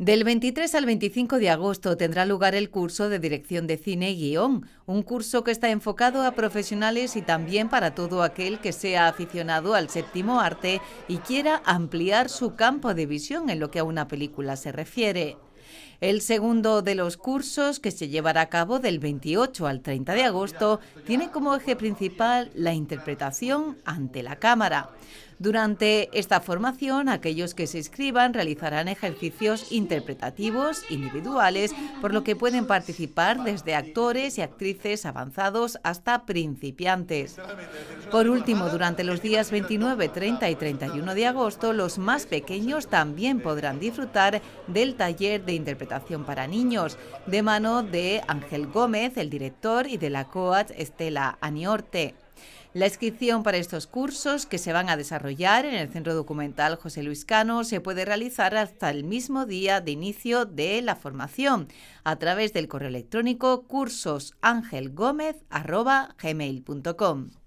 Del 23 al 25 de agosto tendrá lugar el curso de Dirección de Cine Guión, un curso que está enfocado a profesionales y también para todo aquel que sea aficionado al séptimo arte y quiera ampliar su campo de visión en lo que a una película se refiere. El segundo de los cursos, que se llevará a cabo del 28 al 30 de agosto, tiene como eje principal la interpretación ante la cámara. Durante esta formación, aquellos que se inscriban realizarán ejercicios interpretativos individuales, por lo que pueden participar desde actores y actrices avanzados hasta principiantes. Por último, durante los días 29, 30 y 31 de agosto, los más pequeños también podrán disfrutar del taller de de interpretación para niños, de mano de Ángel Gómez, el director, y de la coach Estela Aniorte. La inscripción para estos cursos que se van a desarrollar en el Centro Documental José Luis Cano se puede realizar hasta el mismo día de inicio de la formación a través del correo electrónico cursosangelgomez.gmail.com.